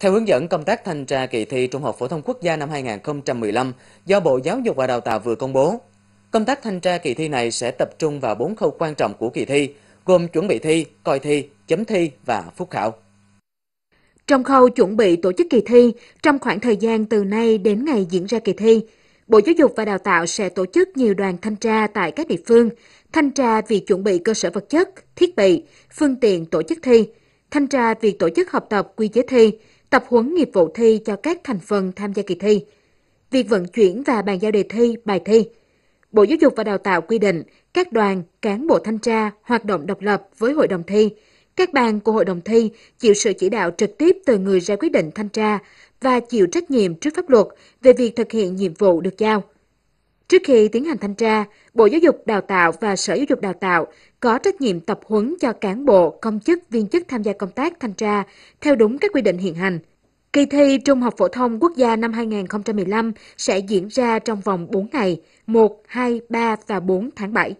Theo hướng dẫn công tác thanh tra kỳ thi Trung học phổ thông quốc gia năm 2015 do Bộ Giáo dục và Đào tạo vừa công bố, công tác thanh tra kỳ thi này sẽ tập trung vào 4 khâu quan trọng của kỳ thi, gồm chuẩn bị thi, coi thi, chấm thi và phúc khảo. Trong khâu chuẩn bị tổ chức kỳ thi, trong khoảng thời gian từ nay đến ngày diễn ra kỳ thi, Bộ Giáo dục và Đào tạo sẽ tổ chức nhiều đoàn thanh tra tại các địa phương, thanh tra việc chuẩn bị cơ sở vật chất, thiết bị, phương tiện tổ chức thi, thanh tra việc tổ chức học tập quy chế thi, tập huấn nghiệp vụ thi cho các thành phần tham gia kỳ thi, việc vận chuyển và bàn giao đề thi, bài thi. Bộ Giáo dục và Đào tạo quy định các đoàn, cán bộ thanh tra hoạt động độc lập với hội đồng thi. Các ban của hội đồng thi chịu sự chỉ đạo trực tiếp từ người ra quyết định thanh tra và chịu trách nhiệm trước pháp luật về việc thực hiện nhiệm vụ được giao. Trước khi tiến hành thanh tra, Bộ Giáo dục Đào tạo và Sở Giáo dục Đào tạo có trách nhiệm tập huấn cho cán bộ, công chức, viên chức tham gia công tác thanh tra theo đúng các quy định hiện hành. Kỳ thi Trung học phổ thông quốc gia năm 2015 sẽ diễn ra trong vòng 4 ngày, 1, 2, 3 và 4 tháng 7.